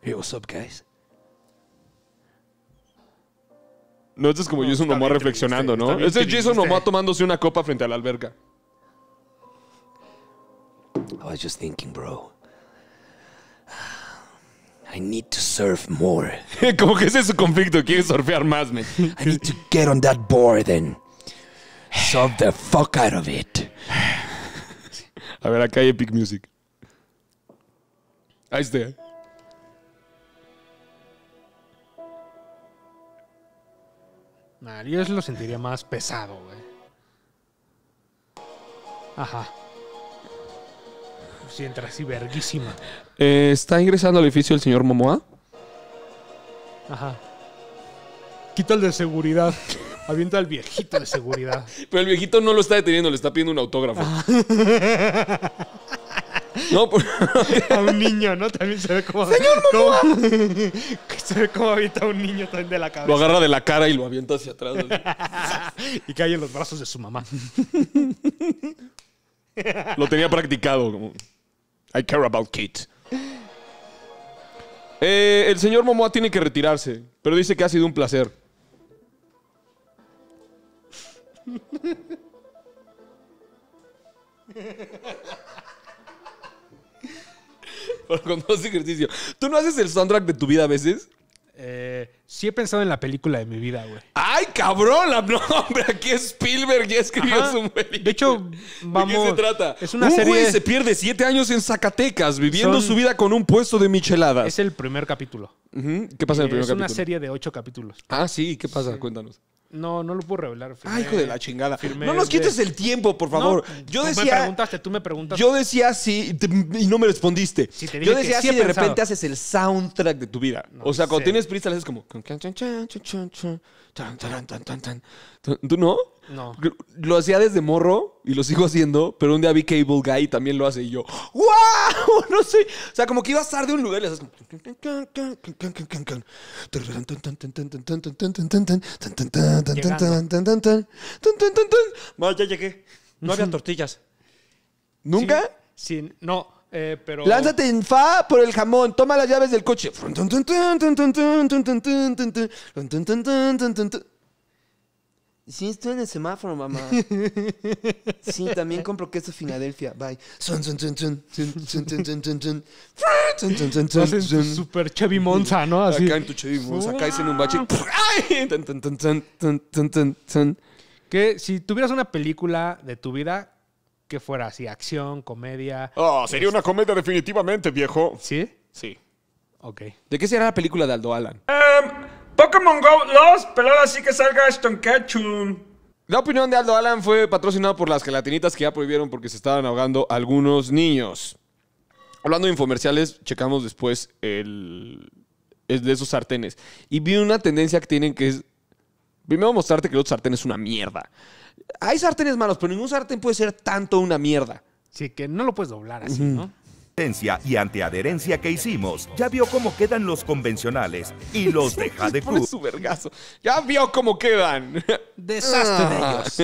Hey, what's up, guys? No, esto es como Jason Momoa reflexionando, ¿no? Este es Jason Momoa tomándose una copa frente a la alberca. I was just thinking, bro. I need to surf more. como que ese es su conflicto, quiere surfear más, man. I need to get on that board a ver, acá hay Epic Music. Ahí está. Yo eso lo sentiría más pesado, güey. Ajá. Si entra así, verguísima. Eh, está ingresando al edificio el señor Momoa. Ajá. Quita el de seguridad. Avienta al viejito de seguridad. Pero el viejito no lo está deteniendo, le está pidiendo un autógrafo. No, pues, a un niño, ¿no? También se ve como. ¡Señor Momoa! se ve como avienta a un niño también de la cabeza. Lo agarra de la cara y lo avienta hacia atrás. y cae en los brazos de su mamá. lo tenía practicado. Como, I care about kids. Eh, el señor Momoa tiene que retirarse, pero dice que ha sido un placer. con dos ejercicios. ¿Tú no haces el soundtrack de tu vida a veces? Eh, sí he pensado en la película de mi vida, güey. ¡Ay, cabrón! no, hombre, aquí Spielberg ya escribió su película. De hecho, vamos... ¿De qué se trata? Es una serie... güey se pierde siete años en Zacatecas viviendo su vida con un puesto de michelada. Es el primer capítulo. ¿Qué pasa en el primer capítulo? Es una serie de ocho capítulos. Ah, sí. ¿Qué pasa? Cuéntanos. No, no lo puedo revelar. Ay, hijo de la chingada. no nos quites el tiempo, por favor. yo decía. me preguntaste, tú me preguntas Yo decía sí y, no me respondiste. yo decía si de repente haces el soundtrack de tu vida. o sea, cuando tienes prisa, le haces como. ¿Tú no? No. Lo hacía desde morro y lo sigo haciendo, pero un día vi Cable Guy también lo hace y yo, ¡Wow! No sé. O sea, como que a salir de un lugar y haces como. Ya llegué. No había tortillas. ¿Nunca? Sí, no, pero. Lánzate en fa por el jamón, toma las llaves del coche. Sí, estoy en el semáforo, mamá. Sí, también compro queso Filadelfia. Bye. Son, son, son, son, son, son, son, son, Super Chevy Monza, ¿no? Así. Acá en tu Chevy Monza, Acá en un bache. Que si tuvieras una película de tu vida ¿qué fuera así, acción, comedia. Oh, sería una comedia definitivamente, viejo. ¿Sí? Sí. Ok. ¿De qué será la película de Aldo Alan? Em, Pokémon Go los, pero ahora sí que salga en Ketchum. La opinión de Aldo Alan fue patrocinada por las gelatinitas que ya prohibieron porque se estaban ahogando algunos niños. Hablando de infomerciales, checamos después el, de esos sartenes. Y vi una tendencia que tienen que es. Primero mostrarte que el otro sartén es una mierda. Hay sartenes malos, pero ningún sartén puede ser tanto una mierda. Sí, que no lo puedes doblar así, ¿no? y antiadherencia que hicimos, ya vio cómo quedan los convencionales y los deja de Jade su vergazo. Ya vio cómo quedan. Desastre de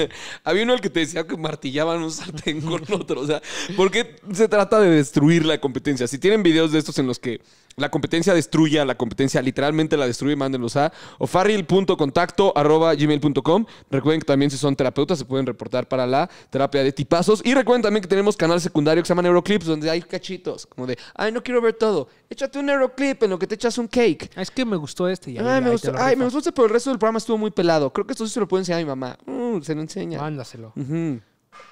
ellos. Había uno el que te decía que martillaban un sartén con otro. O sea, ¿por se trata de destruir la competencia? Si tienen videos de estos en los que la competencia destruya, la competencia literalmente la destruye, mándenlos a ofarril.contacto.gmail.com. Recuerden que también si son terapeutas se pueden reportar para la terapia de tipazos. Y recuerden también que tenemos canal secundario que se llama Neuroclips, donde hay cachitos, como de, ay, no quiero ver todo, échate un Neuroclip en lo que te echas un cake. Es que me gustó este. Ya, ay, me, gustó, ay este, pero el resto del programa estuvo muy pelado. Creo que esto sí se lo pueden enseñar a mi mamá. Mm, se lo enseña. Ándaselo.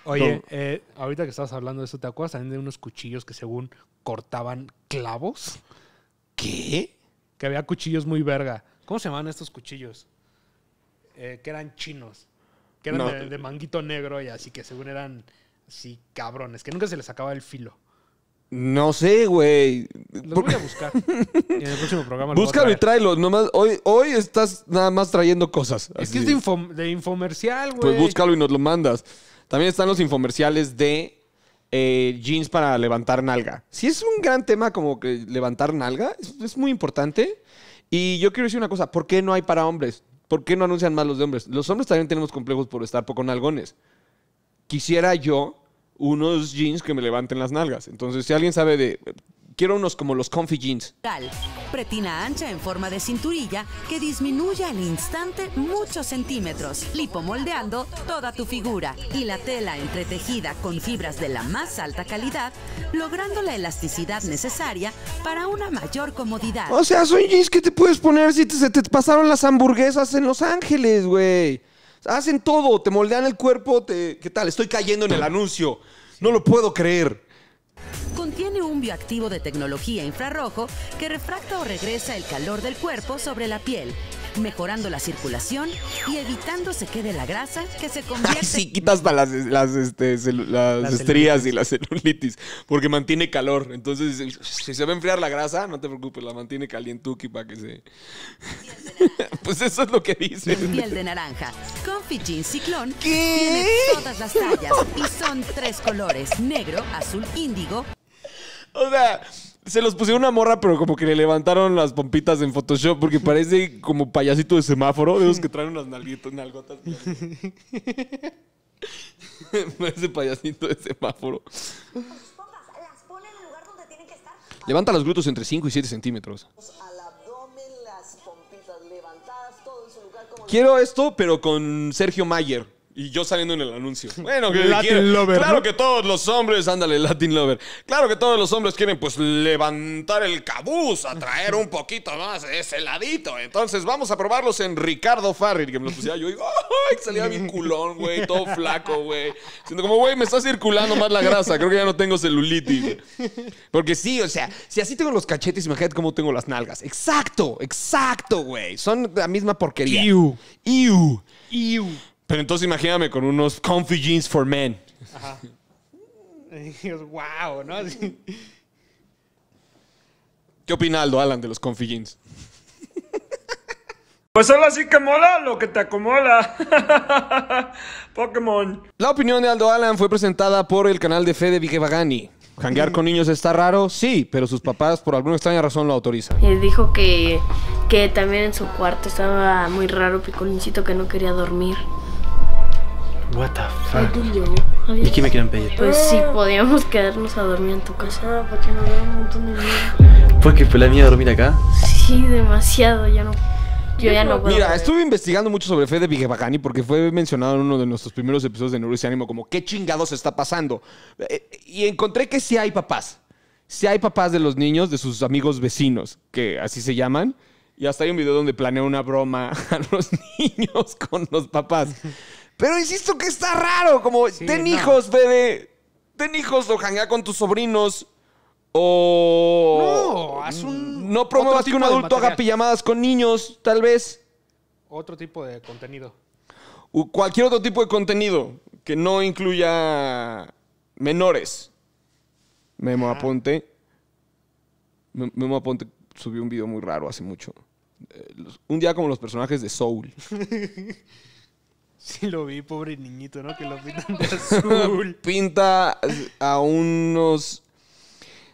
Oye, eh, ahorita que estabas hablando de eso, ¿te acuerdas de unos cuchillos que según cortaban clavos? ¿Qué? Que había cuchillos muy verga. ¿Cómo se llamaban estos cuchillos? Eh, que eran chinos. Que eran de, manguito negro y así que según eran así cabrones. Que nunca se les acaba el filo. No sé, güey. Los voy a buscar. en el próximo programa. Búscalo y tráelo. Nomás, hoy, hoy estás nada más trayendo cosas. Es que es de, de infomercial, pues güey. Pues búscalo y nos lo mandas. También están los infomerciales de eh, jeans para levantar nalga. Si es un gran tema como que levantar nalga, es, muy importante. Y yo quiero decir una cosa, ¿por qué no hay para hombres? ¿Por qué no anuncian más los de hombres? Los hombres también tenemos complejos por estar poco nalgones. Quisiera yo unos jeans que me levanten las nalgas. Entonces, si alguien sabe de Quiero unos como los comfy jeans. Pretina ancha en forma de cinturilla que disminuye al instante muchos centímetros, lipomoldeando toda tu figura. Y la tela entretejida con fibras de la más alta calidad, logrando la elasticidad necesaria para una mayor comodidad. O sea, son jeans que te puedes poner si te, se te pasaron las hamburguesas en Los Ángeles, güey. Hacen todo, te moldean el cuerpo, ¿Qué tal? Estoy cayendo en el anuncio. No lo puedo creer. Contiene un bioactivo de tecnología infrarrojo que refracta o regresa el calor del cuerpo sobre la piel, mejorando la circulación y evitando se quede la grasa que se convierte... sí, quitas las, este, las, estrías y la celulitis, porque mantiene calor. Entonces, si se va a enfriar la grasa, no te preocupes, la mantiene caliente calientuki para que se... pues eso es lo que dice. Piel de naranja, Comfy Jeans Ciclón tiene todas las tallas y son tres colores, negro, azul índigo o sea, se los pusieron una morra, pero como que le levantaron las pompitas en Photoshop porque parece como payasito de semáforo, de que traen unas nalguitas, nalgotas. parece payasito de semáforo. Levanta los glúteos entre 5 y 7 centímetros. Quiero esto, pero con Sergio Mayer. Y yo saliendo en el anuncio. Bueno, que Claro que todos los hombres, ándale, Latin Lover. Claro que todos los hombres quieren, pues, levantar el cabuz, atraer un poquito más ese ladito. Entonces, vamos a probarlos en Ricardo Farril, que me lo pusiera yo. Y, ¡ay! Salía bien culón, güey, todo flaco, güey. Siento como, güey, me está circulando más la grasa. Creo que ya no tengo celulitis, Porque sí, o sea, si así tengo los cachetes, imagínate cómo tengo las nalgas. Exacto, exacto, güey. Son la misma porquería. Iu. Iu. Iu. Pero entonces imagíname con unos comfy jeans for men. Ajá. wow, ¿no? ¿Qué opina Aldo Alan de los comfy jeans? Pues solo así que mola lo que te acomoda. Pokémon. La opinión de Aldo Alan fue presentada por el canal de Fede Vigevagani. ¿Janguear con niños está raro? Sí, pero sus papás por alguna extraña razón lo autorizan. Él dijo que, que también en su cuarto estaba muy raro Picolincito que no quería dormir. What the fuck. ¿Y quién me quieren empeñar? Pues sí, podíamos quedarnos a dormir en tu casa. Ah, qué no un montón de ¿Por que fue la mía dormir acá? Sí, demasiado, ya no. Yo ya no puedo. Mira, estuve investigando mucho sobre Fede Vigevagani porque fue mencionado en uno de nuestros primeros episodios de y Ánimo como qué chingados está pasando. Eh, y encontré que sí hay papás. Sí hay papás de los niños, de sus amigos vecinos, que así se llaman. Y hasta hay un video donde planea una broma a los niños con los papás. Pero insisto que está raro, como ten hijos, bebé. Ten hijos o janguea con tus sobrinos. O. No, haz un. No promuevas que un adulto haga pijamadas con niños, tal vez. Otro tipo de contenido. cualquier otro tipo de contenido que no incluya menores. Memo Aponte. Memo Aponte subió un video muy raro hace mucho. Eh, un día como los personajes de Soul. Sí lo vi, pobre niñito, ¿no? Que lo pintan de azul. Pinta a unos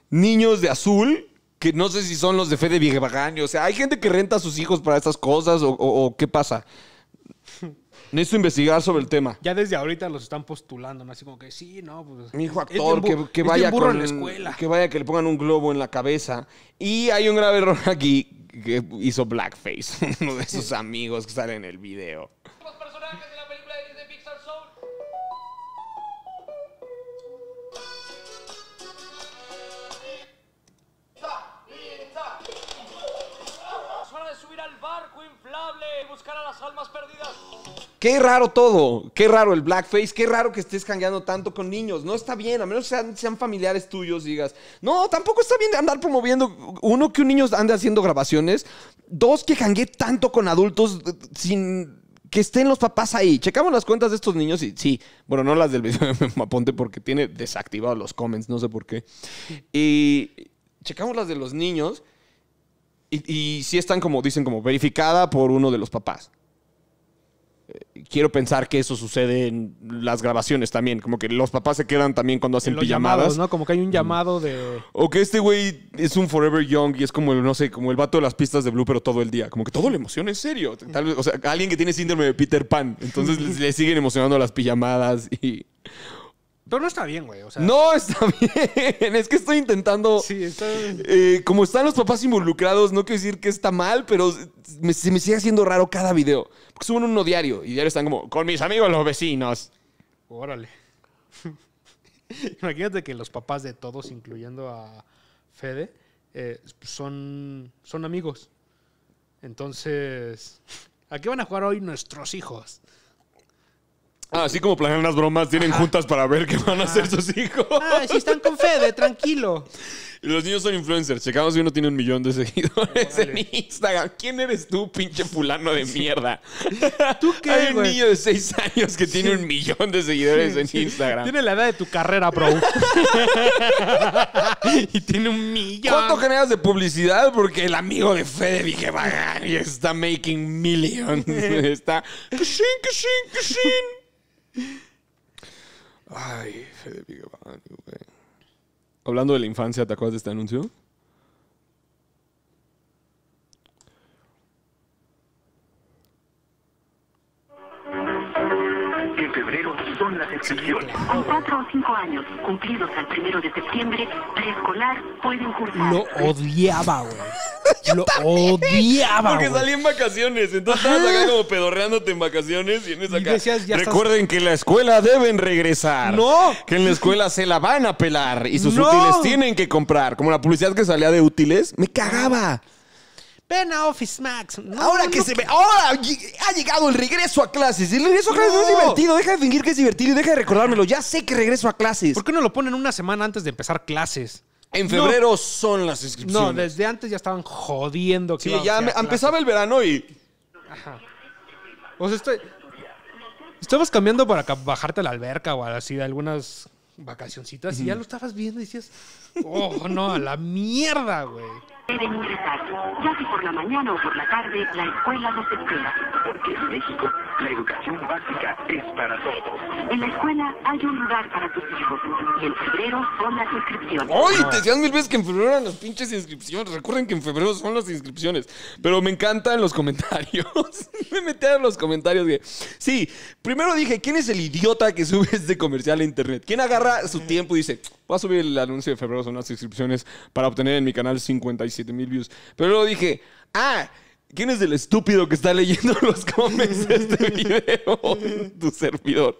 niños de azul, que no sé si son los de Fede Vigevagaño. O sea, hay gente que renta a sus hijos para estas cosas o, qué pasa. Necesito investigar sobre el tema. Ya desde ahorita los están postulando, ¿no? Así como que sí, no, pues. Mi hijo actor, que, vaya la escuela. Que vaya que le pongan un globo en la cabeza. Y hay un grave error aquí que hizo blackface, uno de sus amigos que sale en el video. buscar a las almas perdidas. Qué raro todo, qué raro el blackface, qué raro que estés cangueando tanto con niños. No está bien, a menos sean, sean familiares tuyos, digas. No, tampoco está bien andar promoviendo, uno, que un niño ande haciendo grabaciones, dos, que cangue tanto con adultos sin que estén los papás ahí. Checamos las cuentas de estos niños y sí, bueno, no las del video de Maponte porque tiene desactivados los comments, no sé por qué. Y checamos las de los niños y, si están como, dicen como, verificada por uno de los papás. Eh, quiero pensar que eso sucede en las grabaciones también, como que los papás se quedan también cuando hacen pijamadas ¿no? Como que hay un mm. llamado de. O que este güey es un Forever Young y es como no sé, como el vato de las pistas de Blue, pero todo el día. Como que todo le emociona, es serio. o sea, alguien que tiene síndrome de Peter Pan. Entonces le siguen emocionando las pijamadas y. Pero no está bien, güey. no está bien. Es que estoy intentando. Sí, está bien. Eh, como están los papás involucrados, no quiero decir que está mal, pero se me sigue haciendo raro cada video. Porque suben uno diario y diario están como con mis amigos los vecinos. Órale. Imagínate que los papás de todos, incluyendo a Fede, eh, son, son amigos. Entonces, ¿a qué van a jugar hoy nuestros hijos? Ah, así como planean las bromas, tienen juntas para ver qué van a hacer sus hijos. Ah, si están con Fede, tranquilo. los niños son influencers. Checamos si uno tiene un millón de seguidores en Instagram. ¿Quién eres tú, pinche fulano de mierda? qué, Hay un niño de seis años que tiene un millón de seguidores en Instagram. Tiene la edad de tu carrera, bro. y tiene un millón. ¿Cuánto generas de publicidad? Porque el amigo de Fede y está making millions. está... ¡Kashin, Ay, Fede Vigevani, güey. Hablando de la infancia, ¿te acuerdas de este anuncio? febrero son las excepciones. Con cuatro o cinco años, cumplidos al primero de septiembre, preescolar pueden cursar. Lo odiaba, güey. lo odiaba. Porque salí en vacaciones. Entonces estabas acá como pedorreándote en vacaciones y en esa casa. Recuerden que la escuela deben regresar. No. Que en la escuela se la van a pelar y sus útiles tienen que comprar. Como la publicidad que salía de útiles, me cagaba. Ven a Office Max. ahora que se ve. Ahora ha llegado el regreso a clases. El regreso a clases no, es divertido. Deja de fingir que es divertido y deja de recordármelo. Ya sé que regreso a clases. ¿Por qué no lo ponen una semana antes de empezar clases? En febrero son las inscripciones. No, desde antes ya estaban jodiendo. sí, ya empezaba el verano y. O sea, estoy. Estamos cambiando para bajarte a la alberca o así de algunas vacacioncitas y ya lo estabas viendo y decías, oh, no, a la mierda, güey deben ingresar, ya que por la mañana o por la tarde la escuela se espera. Porque en México la educación básica es para todos. En la escuela hay un lugar para tus hijos y en febrero son las inscripciones. ¡Ay! Te decían mil veces que en febrero eran las pinches inscripciones. Recuerden que en febrero son las inscripciones. Pero me encantan los comentarios. me en los comentarios que... Sí, primero dije, ¿quién es el idiota que sube este comercial a internet? ¿Quién agarra su tiempo y dice, voy a subir el anuncio de febrero son las inscripciones para obtener en mi canal 55? 7 mil views. Pero luego dije, ah, ¿quién es el estúpido que está leyendo los comments de este video? tu servidor.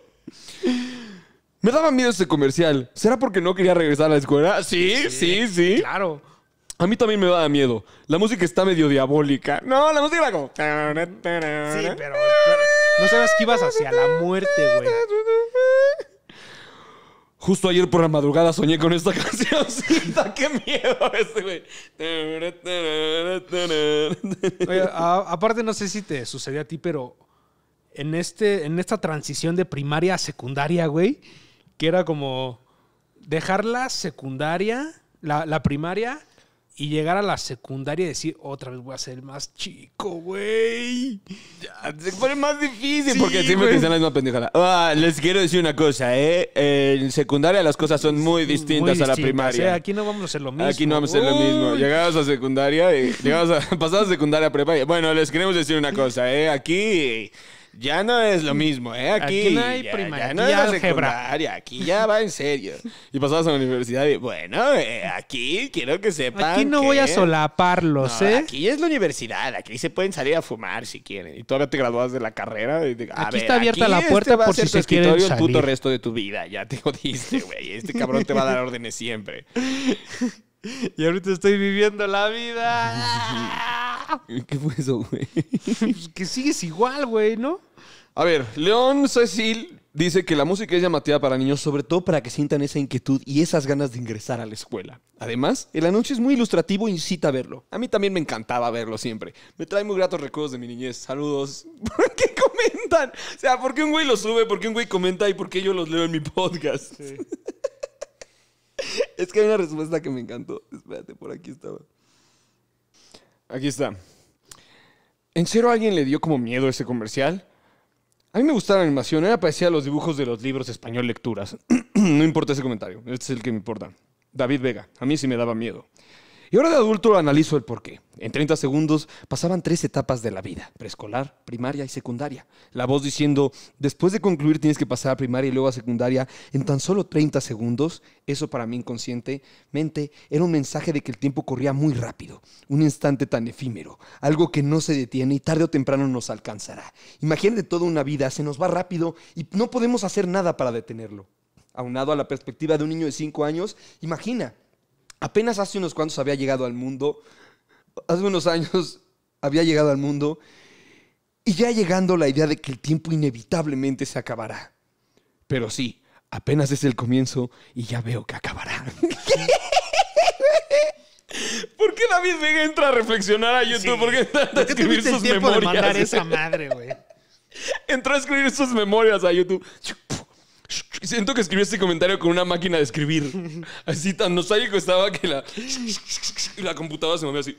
Me daba miedo ese comercial. ¿Será porque no quería regresar a la escuela? Sí, sí, sí. Claro. A mí también me daba miedo. La música está medio diabólica. No, la música era como. Sí, pero. No sabes que ibas hacia la muerte, güey. Justo ayer por la madrugada soñé con esta cancióncita, ¡Qué miedo este, güey! aparte, no sé si te sucedió a ti, pero en, este, en esta transición de primaria a secundaria, güey, que era como dejar la secundaria, la, la primaria, y llegar a la secundaria y decir, otra vez voy a ser más chico, güey. Se pone más difícil. porque siempre te dicen la misma pendejada. Ah, les quiero decir una cosa, ¿eh? En secundaria las cosas son muy distintas, a la ¿eh? primaria. O aquí no vamos a hacer lo mismo. Aquí no vamos a ser lo mismo. Llegamos a secundaria y llegabas a a secundaria prepa. Bueno, les queremos decir una cosa, ¿eh? Aquí ya no es lo mismo, ¿eh? Aquí, no hay ya, primaria, ya no es secundaria, aquí ya va en serio. Y pasabas a la universidad y, bueno, eh, aquí quiero que sepan Aquí no voy a solaparlos, ¿eh? Aquí es la universidad, aquí se pueden salir a fumar si quieren. Y todavía te graduas de la carrera. Y te... a aquí está abierta la este puerta por si se el puto resto de tu vida, ya te jodiste, güey. Este cabrón te va a dar órdenes siempre. Y ahorita estoy viviendo la vida. ¿Qué fue eso, güey? Pues que sigues igual, güey, ¿no? A ver, León Cecil dice que la música es llamativa para niños, sobre todo para que sientan esa inquietud y esas ganas de ingresar a la escuela. Además, el anuncio es muy ilustrativo e incita a verlo. A mí también me encantaba verlo siempre. Me trae muy gratos recuerdos de mi niñez. Saludos. ¿Por qué comentan? O sea, ¿por qué un güey lo sube? ¿Por qué un güey comenta? ¿Y por qué yo los leo en mi podcast? Sí. Es que hay una respuesta que me encantó. Espérate, por aquí estaba. Aquí está. ¿En serio alguien le dio como miedo ese comercial? A mí me gustaba la animación, era me a los dibujos de los libros español lecturas. no importa ese comentario, este es el que me importa. David Vega, a mí sí me daba miedo. Y ahora de adulto analizo el porqué. En 30 segundos pasaban tres etapas de la vida, preescolar, primaria y secundaria. La voz diciendo, después de concluir tienes que pasar a primaria y luego a secundaria en tan solo 30 segundos, eso para mí inconscientemente era un mensaje de que el tiempo corría muy rápido, un instante tan efímero, algo que no se detiene y tarde o temprano nos alcanzará. Imagínate toda una vida, se nos va rápido y no podemos hacer nada para detenerlo. Aunado a la perspectiva de un niño de 5 años, imagina apenas hace unos cuantos había llegado al mundo, hace unos años había llegado al mundo, y ya llegando la idea de que el tiempo inevitablemente se acabará. Pero sí, apenas es el comienzo y ya veo que acabará. ¿Por qué David Vega entra a reflexionar a YouTube? ¿Por qué entra a escribir sus memorias? mandar esa madre, güey? Entró a escribir sus memorias a YouTube. Siento que escribí este comentario con una máquina de escribir. Así tan nostálgico estaba que la, la computadora se movía así.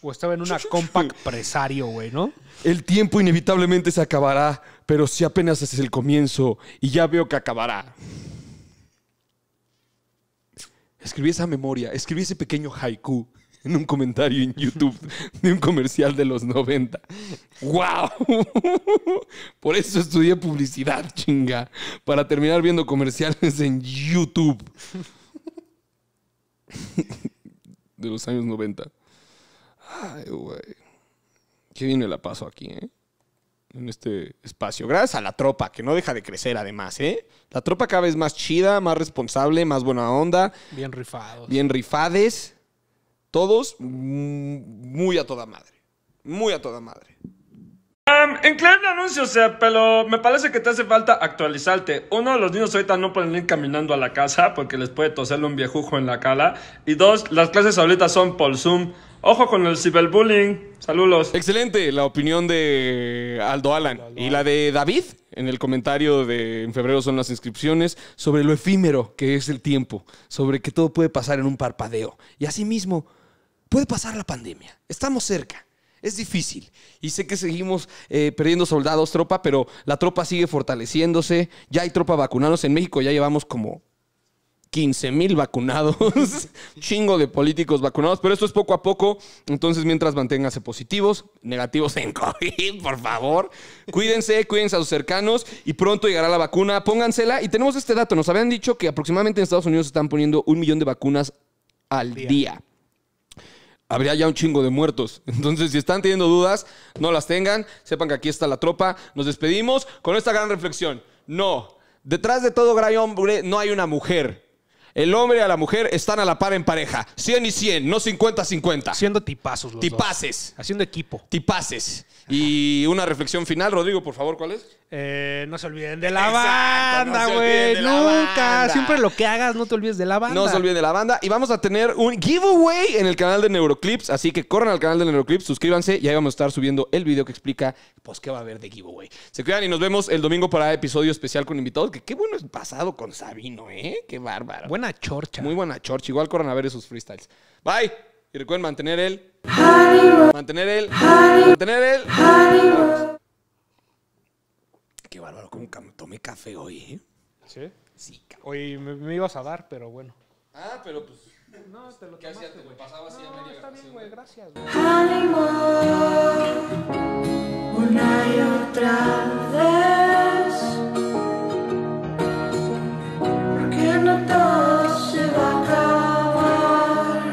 O estaba en una compact presario, güey, ¿no? El tiempo inevitablemente se acabará, pero si apenas haces el comienzo y ya veo que acabará. Escribí esa memoria, escribí ese pequeño haiku en un comentario en YouTube de un comercial de los 90. ¡Wow! Por eso estudié publicidad, chinga. Para terminar viendo comerciales en YouTube. De los años 90. Ay, güey. Qué viene la paso aquí, ¿eh? en este espacio. Gracias a la tropa, que no deja de crecer además, ¿eh? La tropa cada vez más chida, más responsable, más buena onda. Bien rifados. Bien rifades. Todos mm, muy a toda madre. Muy a toda madre. en claro anuncio, o sea, pero me parece que te hace falta actualizarte. Uno, los niños ahorita no pueden ir caminando a la casa porque les puede toserle un viejujo en la cala. Y dos, las clases ahorita son por Zoom. Ojo con el ciberbullying. Saludos. Excelente la opinión de Aldo Alan. Y la de David en el comentario de en febrero son las inscripciones sobre lo efímero que es el tiempo, sobre que todo puede pasar en un parpadeo. Y asimismo, puede pasar la pandemia, estamos cerca. Es difícil y sé que seguimos eh, perdiendo soldados, tropa, pero la tropa sigue fortaleciéndose. Ya hay tropa vacunados. En México ya llevamos como 15 mil vacunados, chingo de políticos vacunados, pero esto es poco a poco. Entonces, mientras manténganse positivos, negativos en COVID, por favor, cuídense, cuídense a sus cercanos y pronto llegará la vacuna, póngansela. Y tenemos este dato: nos habían dicho que aproximadamente en Estados Unidos están poniendo un millón de vacunas al día habría ya un chingo de muertos. Entonces, si están teniendo dudas, no las tengan. Sepan que aquí está la tropa. Nos despedimos con esta gran reflexión. No, detrás de todo gran hombre no hay una mujer. El hombre y la mujer están a la par en pareja. 100 y 100, no 50-50. Haciendo tipazos los Tipaces. Haciendo equipo. Tipaces. Y una reflexión final, Rodrigo, por favor, ¿cuál es? Eh, no se olviden de la banda, güey. Nunca. Siempre lo que hagas, no te olvides de la banda. No se olviden de la banda. Y vamos a tener un giveaway en el canal de Neuroclips. Así que corran al canal de Neuroclips, suscríbanse y ahí vamos a estar subiendo el video que explica pues qué va a haber de giveaway. Se cuidan y nos vemos el domingo para episodio especial con invitados. Que qué bueno es pasado con Sabino, ¿eh? Qué bárbaro. Buena chorcha. Muy buena chorcha. Igual corran a ver esos freestyles. Bye. Y recuerden mantener el. Mantener el. Mantener el. Mantener el qué bárbaro, como tomé café hoy, ¿eh? ¿Sí? Sí, cabrón. Hoy me, ibas a dar, pero bueno. Ah, pero pues. No, te lo ¿Qué hacías? ¿Te lo pasabas no, así a media está bien, güey, gracias. Ánimo. Una y otra vez.